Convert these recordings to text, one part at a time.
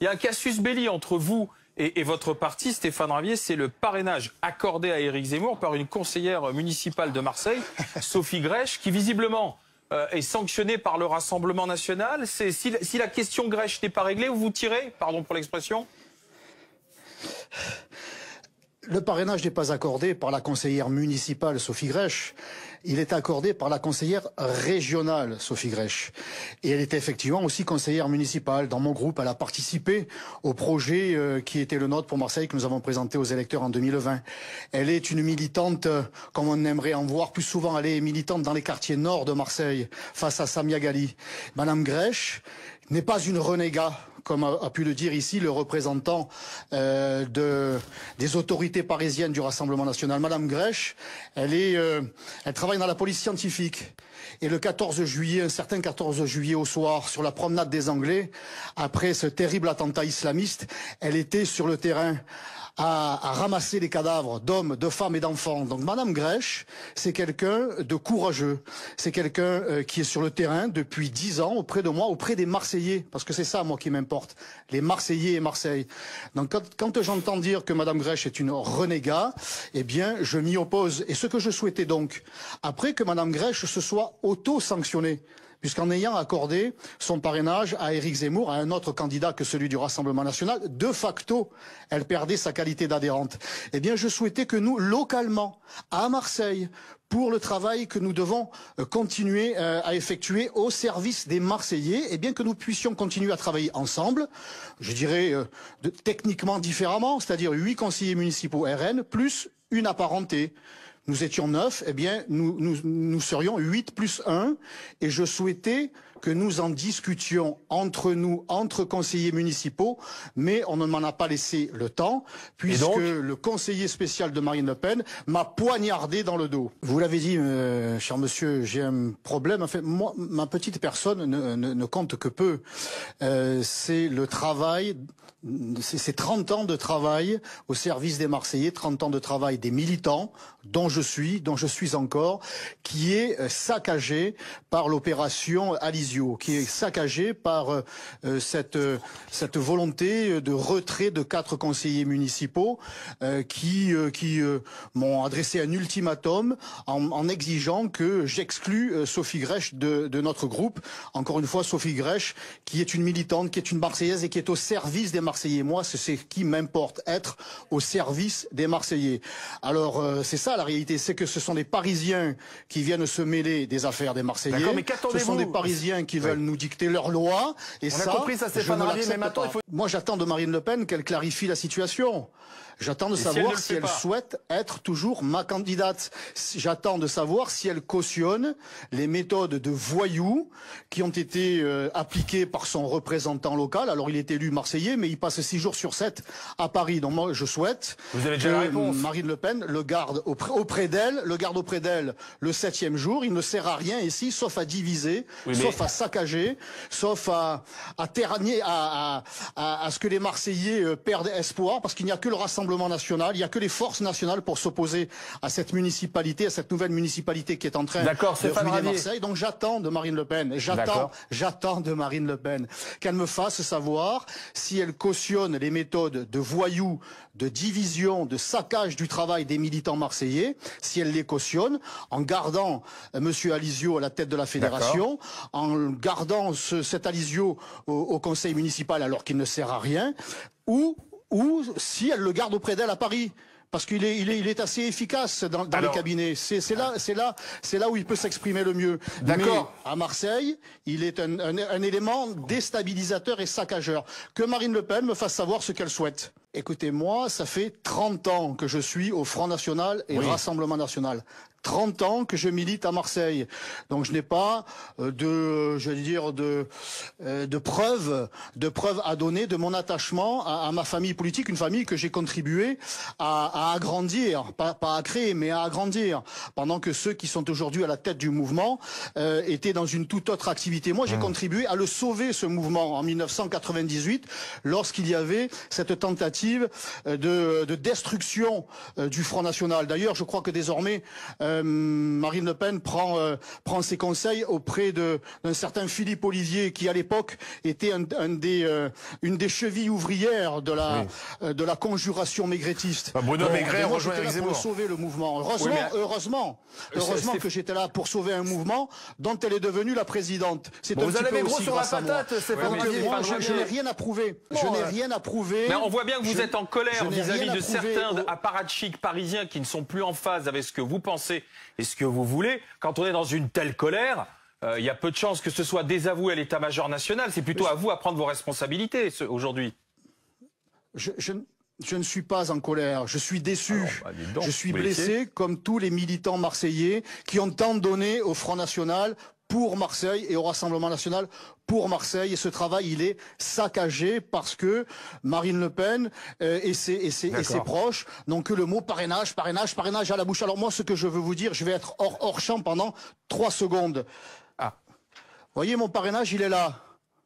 Il y a un casus belli entre vous et, votre parti, Stéphane Ravier, c'est le parrainage accordé à Éric Zemmour par une conseillère municipale de Marseille, Sophie Grèche, qui visiblement euh, est sanctionnée par le Rassemblement national. Si, si la question Grèche n'est pas réglée, vous vous tirez, pardon pour l'expression le parrainage n'est pas accordé par la conseillère municipale Sophie Grèche il est accordé par la conseillère régionale, Sophie Grèche. Et elle est effectivement aussi conseillère municipale. Dans mon groupe, elle a participé au projet euh, qui était le nôtre pour Marseille, que nous avons présenté aux électeurs en 2020. Elle est une militante, euh, comme on aimerait en voir plus souvent, elle est militante dans les quartiers nord de Marseille, face à Samia Gali. Madame Grèche, n'est pas une renégat, comme a, pu le dire ici le représentant euh, de, des autorités parisiennes du Rassemblement national. Madame Grèche, elle, est, euh, elle travaille dans la police scientifique. Et le 14 juillet, un certain 14 juillet au soir, sur la promenade des Anglais, après ce terrible attentat islamiste, elle était sur le terrain à, ramasser les cadavres d'hommes, de femmes et d'enfants. Donc Madame Grèche, c'est quelqu'un de courageux. C'est quelqu'un euh, qui est sur le terrain depuis dix ans auprès de moi, auprès des Marseillais, parce que c'est ça moi qui m'importe, les Marseillais et Marseille. Donc quand, j'entends dire que Madame Grèche est une renégat, eh bien je m'y oppose. Et ce que je souhaitais donc, après que Madame Grèche se soit auto-sanctionnée, puisqu'en ayant accordé son parrainage à Éric Zemmour, à un autre candidat que celui du Rassemblement national, de facto, elle perdait sa qualité d'adhérente. Eh bien, je souhaitais que nous, localement, à Marseille, pour le travail que nous devons euh, continuer euh, à effectuer au service des Marseillais, et eh bien que nous puissions continuer à travailler ensemble, je dirais euh, techniquement différemment, c'est-à-dire huit conseillers municipaux RN plus une apparentée. Nous étions neuf, eh bien, nous, nous, serions huit plus un. Et je souhaitais que nous en discutions entre nous, entre conseillers municipaux, mais on ne m'en a pas laissé le temps, puisque le conseiller spécial de Marine Le Pen m'a poignardé dans le dos. Vous l'avez dit, euh, cher monsieur, j'ai un problème. fait, moi, ma petite personne ne, compte que peu. Euh, c'est le travail, c'est 30 ans de travail au service des Marseillais, 30 ans de travail des militants, dont je suis, dont je suis encore, qui est saccagé par l'opération Alizio qui est saccagé par euh, cette, euh, cette volonté de retrait de quatre conseillers municipaux euh, qui, qui m'ont adressé un ultimatum en, exigeant que j'exclue Sophie Grèche de, notre groupe. Encore une fois, Sophie Grèche, qui est une militante, qui est une Marseillaise et qui est au service des Marseillais. Moi, c'est ce qui m'importe, être au service des Marseillais. Alors, c'est ça la réalité, c'est que ce sont des Parisiens qui viennent se mêler des affaires des Marseillais. Mais ce sont des Parisiens qui veulent nous dicter leurs lois. Et On ça, a compris, ça pas. mais il faut... Moi, j'attends de Marine Le Pen qu'elle clarifie la situation. J'attends de savoir si elle, souhaite être toujours ma candidate. J'attends de savoir si elle cautionne les méthodes de voyous qui ont été euh, appliquées par son représentant local. Alors, il est élu marseillais, mais il passe six jours sur 7 à Paris. Donc, moi, je souhaite Vous avez déjà que Marine Le Pen le garde auprès d'elle, le garde auprès d'elle le septième jour. Il ne sert à rien ici, sauf à diviser, sauf à à saccager, sauf à, à à, ce que les Marseillais euh, perdent espoir, parce qu'il n'y a que le Rassemblement national, il n'y a que les forces nationales pour s'opposer à cette municipalité, à cette nouvelle municipalité qui est en train de ruiner Marseille. Donc j'attends de Marine Le Pen, j'attends, j'attends de Marine Le Pen qu'elle me fasse savoir si elle cautionne les méthodes de voyous, de division, de saccage du travail des militants marseillais, si elle les cautionne en gardant euh, M. Alizio à la tête de la fédération, en gardant cet alisio au, conseil municipal alors qu'il ne sert à rien, ou, ou si elle le garde auprès d'elle à Paris parce qu'il est, il est, assez efficace dans, les cabinets. C'est là, c'est là, c'est là où il peut s'exprimer le mieux. D'accord. À Marseille, il est un élément déstabilisateur et saccageur. Que Marine Le Pen me fasse savoir ce qu'elle souhaite. Écoutez, moi, ça fait 30 ans que je suis au Front National et au Rassemblement National. 30 ans que je milite à Marseille. Donc je n'ai pas euh, de, euh, je veux dire, de, euh, de preuves, de preuves à donner de mon attachement à, ma famille politique, une famille que j'ai contribué à, agrandir, pas, à créer, mais à agrandir. Pendant que ceux qui sont aujourd'hui à la tête du mouvement étaient dans une toute autre activité. Moi, j'ai mmh. contribué à le sauver ce mouvement en 1998, lorsqu'il y avait cette tentative euh, de, destruction euh, du Front National. D'ailleurs, je crois que désormais, euh, Marine Le Pen prend, prend ses conseils auprès d'un certain Philippe Olivier, qui à l'époque était un, une des chevilles ouvrières de la, de la conjuration maigretiste. Bonne bah, Bruno Maigret rejoint Eric Pour sauver le mouvement. Heureusement, heureusement, heureusement que j'étais là pour sauver un mouvement dont elle est devenue la présidente. C'est bon, vous allez gros sur la patate, c'est pas moi, je n'ai rien à prouver. je n'ai rien à prouver. on voit bien que vous vous êtes en colère vis-à-vis de certains apparatchiks parisiens qui ne sont plus en phase avec ce que vous pensez et ce que vous voulez, quand on est dans une telle colère, euh, il y a peu de chances que ce soit désavoué à l'état-major national. C'est plutôt à vous à prendre vos responsabilités aujourd'hui. Je, ne suis pas en colère. Je suis déçu. Bah, je suis blessé comme tous les militants marseillais qui ont tant donné au Front National pour Marseille et au Rassemblement national pour Marseille. Et ce travail, il est saccagé parce que Marine Le Pen euh, et, ses, proches n'ont que le mot parrainage, parrainage, parrainage à la bouche. Alors moi, ce que je veux vous dire, je vais être hors, hors champ pendant trois secondes. Ah. Voyez, mon parrainage, il est là.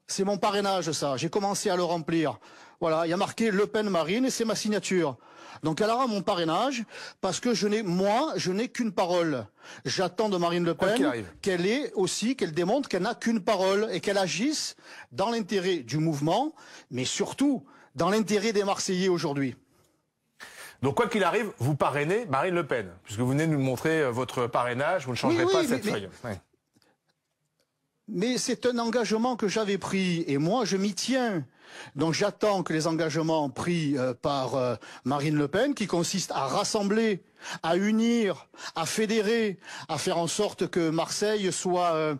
C'est mon parrainage, ça. J'ai commencé à le remplir. Voilà, il y a marqué Le Pen Marine et c'est ma signature. Donc elle aura mon parrainage parce que je n'ai moi, je n'ai qu'une parole. J'attends de Marine Le Pen qu'elle est aussi qu'elle démontre qu'elle n'a qu'une parole et qu'elle agisse dans l'intérêt du mouvement, mais surtout dans l'intérêt des Marseillais aujourd'hui. Donc quoi qu'il arrive, vous parrainez Marine Le Pen, puisque vous venez de nous montrer euh, votre parrainage, vous ne changerez pas cette feuille. Mais c'est un engagement que j'avais pris et moi je m'y tiens. Donc j'attends que les engagements pris euh, par euh, Marine Le Pen, qui consistent à rassembler, à unir, à fédérer, à faire en sorte que Marseille soit euh,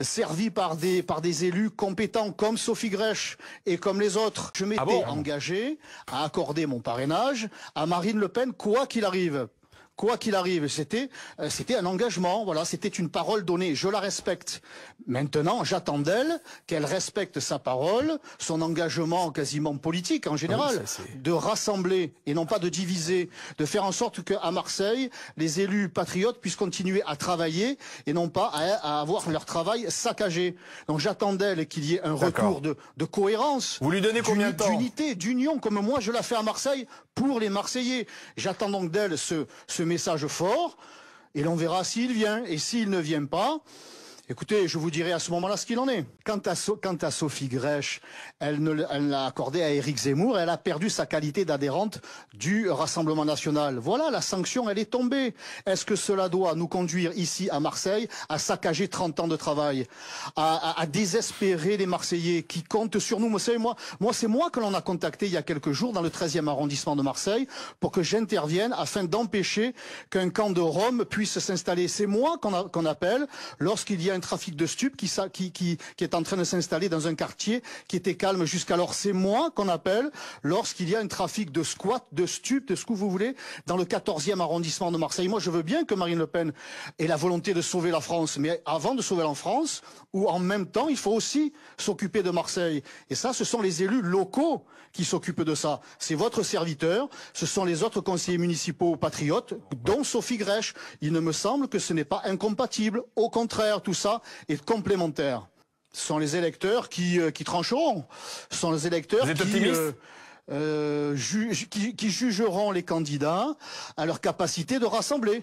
servie par des, par des élus compétents comme Sophie Grèche et comme les autres. Je ah m'étais engagé à accorder mon parrainage à Marine Le Pen quoi qu'il arrive quoi qu'il arrive. Euh, c'était un engagement, voilà, c'était une parole donnée. Je la respecte. Maintenant, j'attends d'elle qu'elle respecte sa parole, son engagement quasiment politique en général, ah de rassembler et non pas de diviser, de faire en sorte qu'à Marseille, les élus patriotes puissent continuer à travailler et non pas à, avoir leur travail saccagé. Donc j'attends d'elle qu'il y ait un retour de, cohérence. combien D'unité, d'union, comme moi je la fais à Marseille pour les Marseillais. J'attends donc d'elle ce, message fort et l'on verra s'il vient. Et s'il ne vient pas, Écoutez, je vous dirai à ce moment-là ce qu'il en est. Quant à, Sophie Grèche, elle l'a accordé à Éric Zemmour, elle a perdu sa qualité d'adhérente du Rassemblement national. Voilà, la sanction, elle est tombée. Est-ce que cela doit nous conduire ici à Marseille à saccager 30 ans de travail, à, désespérer les Marseillais qui comptent sur nous Vous moi, c'est moi que l'on a contacté il y a quelques jours dans le 13e arrondissement de Marseille pour que j'intervienne afin d'empêcher qu'un camp de Rome puisse s'installer. C'est moi qu'on appelle lorsqu'il y a un trafic de stupes qui, qui, qui est en train de s'installer dans un quartier qui était calme jusqu'alors. C'est moi qu'on appelle lorsqu'il y a un trafic de squat, de stupes, de ce que vous voulez, dans le 14e arrondissement de Marseille. Moi, je veux bien que Marine Le Pen ait la volonté de sauver la France, mais avant de sauver la France, ou en même temps, il faut aussi s'occuper de Marseille. Et ça, ce sont les élus locaux qui s'occupent de ça. C'est votre serviteur, ce sont les autres conseillers municipaux patriotes, dont Sophie Grèche. Il ne me semble que ce n'est pas incompatible. Au contraire, tout ça est complémentaire. Ce sont les électeurs qui, euh, trancheront. Ce sont les électeurs euh, euh, qui jugeront les candidats à leur capacité de rassembler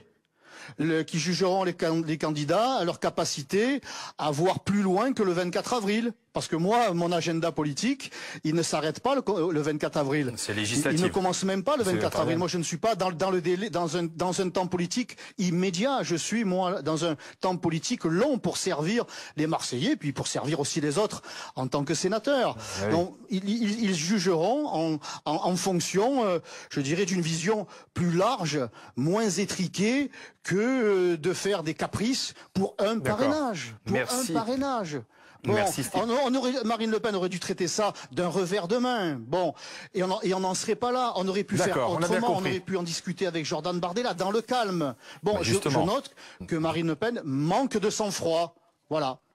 le, qui jugeront les, les candidats à leur capacité à voir plus loin que le 24 avril. Parce que moi, mon agenda politique, il ne s'arrête pas le, 24 avril. C'est législatif. Il, ne commence même pas le 24 avril. Moi, je ne suis pas dans, dans le délai, dans un, dans un temps politique immédiat. Je suis, moi, dans un temps politique long pour servir les Marseillais, puis pour servir aussi les autres en tant que sénateur. Ah Donc, ils, ils, jugeront en, en, fonction, euh, je dirais, d'une vision plus large, moins étriquée que euh, de faire des caprices pour un parrainage. Pour un parrainage. Marine Le Pen aurait dû traiter ça d'un revers de main. Bon, et on n'en serait pas là. On aurait pu faire autrement. On, aurait pu en discuter avec Jordan Bardella dans le calme. Bon, bah, je, je note que Marine Le Pen manque de sang-froid. Voilà.